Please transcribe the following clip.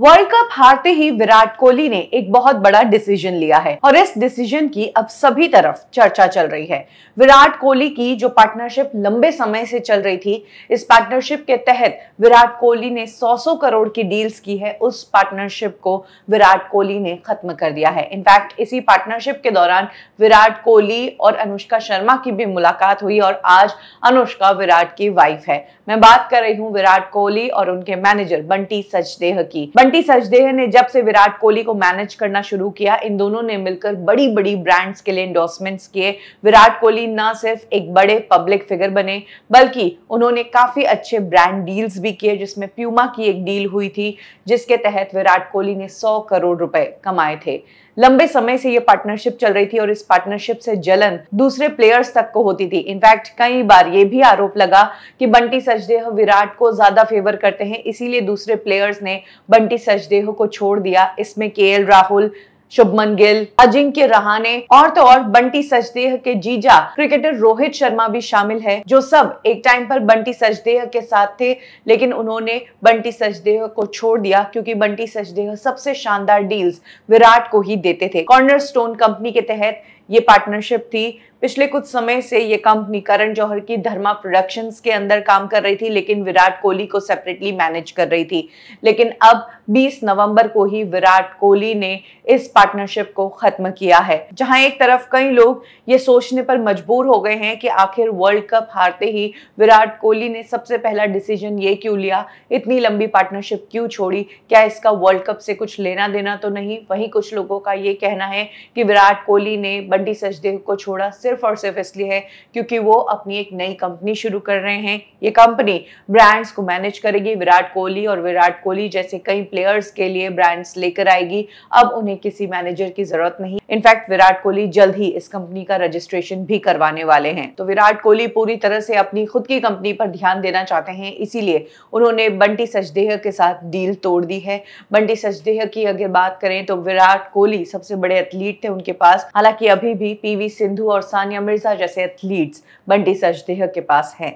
world cup हारते ही विराट कोहली ने एक बहुत बड़ा डिसीजन लिया है और इस डिसीजन की अब सभी तरफ चर्चा चल रही है विराट कोहली की जो पार्टनरशिप लंबे समय से चल रही थी इस पार्टनरशिप के तहत विराट कोहली ने सौ सौ करोड़ की डील्स की है उस पार्टनरशिप को विराट कोहली ने खत्म कर दिया है इनफैक्ट इसी पार्टनरशिप के दौरान विराट कोहली और अनुष्का शर्मा की भी मुलाकात हुई और आज अनुष्का विराट की वाइफ है मैं बात कर रही हूँ विराट कोहली और उनके मैनेजर बंटी सचदेह की बंटी सचदेह ने जब से विराट कोहली को मैनेज करना शुरू किया इन दोनों ने मिलकर बड़ी बड़ी ब्रांड्स के लिए इंडोर्समेंट्स किए विराट कोहली न सिर्फ एक बड़े पब्लिक फिगर बने बल्कि उन्होंने काफ़ी अच्छे ब्रांड डील्स भी किए जिसमें प्यूमा की एक डील हुई थी जिसके तहत विराट कोहली ने सौ करोड़ रुपए कमाए थे लंबे समय से ये पार्टनरशिप चल रही थी और इस पार्टनरशिप से जलन दूसरे प्लेयर्स तक को होती थी इनफैक्ट कई बार ये भी आरोप लगा कि बंटी सचदेह विराट को ज्यादा फेवर करते हैं इसीलिए दूसरे प्लेयर्स ने बंटी कि सचदेह को छोड़ दिया इसमें के राहुल शुभमन गिल अजिंक्य रहाने और तो और बंटी सचदेह के जीजा क्रिकेटर रोहित शर्मा भी शामिल है जो सब एक टाइम पर बंटी सचदेह के साथ थे लेकिन उन्होंने बंटी सचदेह को छोड़ दिया क्योंकि बंटी सचदेह सबसे शानदार डील्स विराट को ही देते थे कॉर्नर स्टोन कंपनी के तहत ये पार्टनरशिप थी पिछले कुछ समय से ये कंपनी करण जौहर की धर्मा प्रोडक्शंस के अंदर काम कर रही थी लेकिन विराट कोहली को सेपरेटली मैनेज कर रही थी लेकिन अब 20 नवंबर को ही विराट कोहली ने इस पार्टनरशिप को खत्म किया है जहां एक तरफ कई लोग ये सोचने पर मजबूर हो गए हैं कि आखिर वर्ल्ड कप हारते ही विराट कोहली ने सबसे पहला डिसीजन ये क्यों लिया इतनी लंबी पार्टनरशिप क्यों छोड़ी क्या इसका वर्ल्ड कप से कुछ लेना देना तो नहीं वहीं कुछ लोगों का ये कहना है कि विराट कोहली ने बंटी सचदेव को छोड़ा सिर्फ और सिर्फ इसलिए है क्योंकि वो अपनी एक नई कंपनी शुरू कर रहे हैं ये कंपनी ब्रांड्स को मैनेज करेगी विराट कोहली और विराट कोहली जैसे कई प्लेयर्स के लिए ब्रांड्स लेकर आएगी अब उन्हें किसी मैनेजर की जरूरत नहीं इनफैक्ट विराट कोहली जल्द ही इस कंपनी का रजिस्ट्रेशन भी करवाने वाले हैं तो विराट कोहली पूरी तरह से अपनी खुद की कंपनी पर ध्यान देना चाहते हैं इसीलिए उन्होंने बंटी सचदेह के साथ डील तोड़ दी है बंटी सचदेह की अगर बात करें तो विराट कोहली सबसे बड़े एथलीट थे उनके पास हालांकि अभी अभी भी पीवी सिंधु और सानिया मिर्जा जैसे एथलीट्स बंडी सचदेह के पास हैं